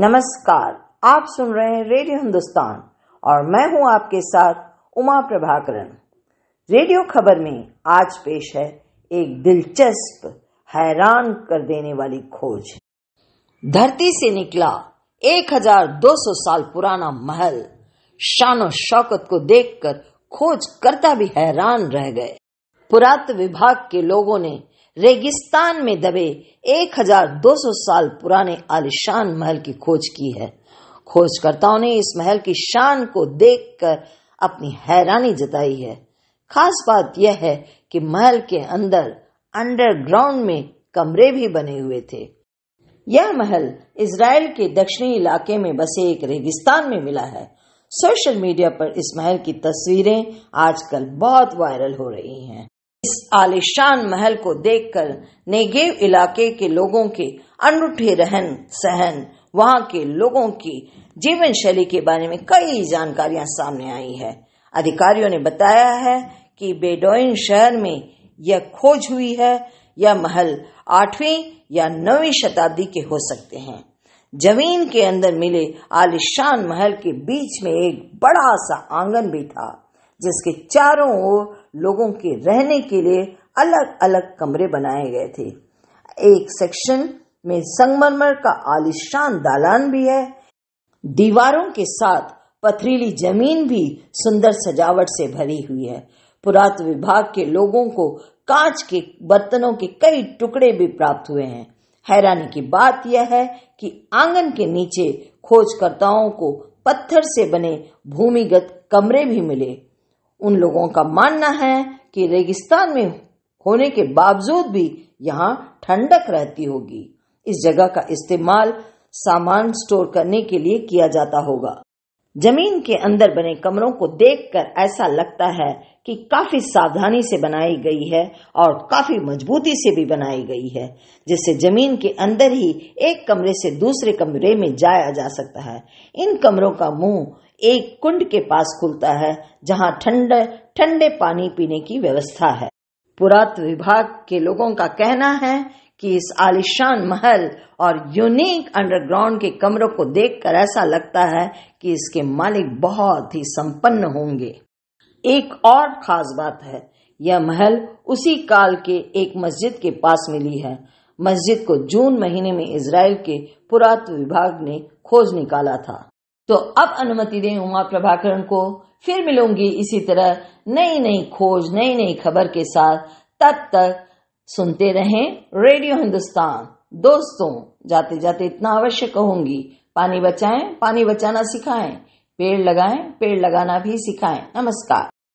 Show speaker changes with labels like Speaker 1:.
Speaker 1: नमस्कार आप सुन रहे हैं रेडियो हिंदुस्तान और मैं हूं आपके साथ उमा प्रभाकरण रेडियो खबर में आज पेश है एक दिलचस्प हैरान कर देने वाली खोज धरती से निकला 1200 साल पुराना महल शानो शौकत को देखकर खोज करता भी हैरान रह गए पुरात विभाग के लोगों ने रेगिस्तान में दबे 1200 साल पुराने आलिशान महल की खोज की है खोजकर्ताओं ने इस महल की शान को देखकर अपनी हैरानी जताई है खास बात यह है कि महल के अंदर अंडरग्राउंड में कमरे भी बने हुए थे यह महल इसराइल के दक्षिणी इलाके में बसे एक रेगिस्तान में मिला है सोशल मीडिया पर इस महल की तस्वीरें आजकल बहुत वायरल हो रही हैं। इस आलिशान महल को देखकर नेगेव इलाके के लोगों के अनूठे रहन सहन वहां के लोगों की जीवन शैली के बारे में कई जानकारियां सामने आई है अधिकारियों ने बताया है कि बेडोइन शहर में यह खोज हुई है यह महल आठवीं या नौवीं शताब्दी के हो सकते हैं जमीन के अंदर मिले आलिशान महल के बीच में एक बड़ा सा आंगन भी था जिसके चारों ओर लोगों के रहने के लिए अलग अलग कमरे बनाए गए थे एक सेक्शन में संगमरमर का आलिशान दालान भी है दीवारों के साथ पथरीली जमीन भी सुंदर सजावट से भरी हुई है पुरात विभाग के लोगों को कांच के बर्तनों के कई टुकड़े भी प्राप्त हुए हैं हैरानी की बात यह है कि आंगन के नीचे खोजकर्ताओं को पत्थर से बने भूमिगत कमरे भी मिले उन लोगों का मानना है कि रेगिस्तान में होने के बावजूद भी यहाँ ठंडक रहती होगी इस जगह का इस्तेमाल सामान स्टोर करने के लिए किया जाता होगा जमीन के अंदर बने कमरों को देखकर ऐसा लगता है कि काफी सावधानी से बनाई गई है और काफी मजबूती से भी बनाई गई है जिससे जमीन के अंदर ही एक कमरे से दूसरे कमरे में जाया जा सकता है इन कमरों का मुंह एक कुंड के पास खुलता है जहां ठंडे ठंडे पानी पीने की व्यवस्था है पुरात विभाग के लोगों का कहना है कि इस आलिशान महल और यूनिक अंडरग्राउंड के कमरों को देखकर ऐसा लगता है कि इसके मालिक बहुत ही संपन्न होंगे एक और खास बात है यह महल उसी काल के एक मस्जिद के पास मिली है मस्जिद को जून महीने में इसराइल के पुरातत्व विभाग ने खोज निकाला था तो अब अनुमति दें उमा प्रभाकरण को फिर मिलूंगी इसी तरह नई नई खोज नई नई खबर के साथ तब तक सुनते रहें रेडियो हिंदुस्तान दोस्तों जाते जाते इतना अवश्य कहूंगी पानी बचाएं पानी बचाना सिखाएं पेड़ लगाएं पेड़ लगाना भी सिखाएं नमस्कार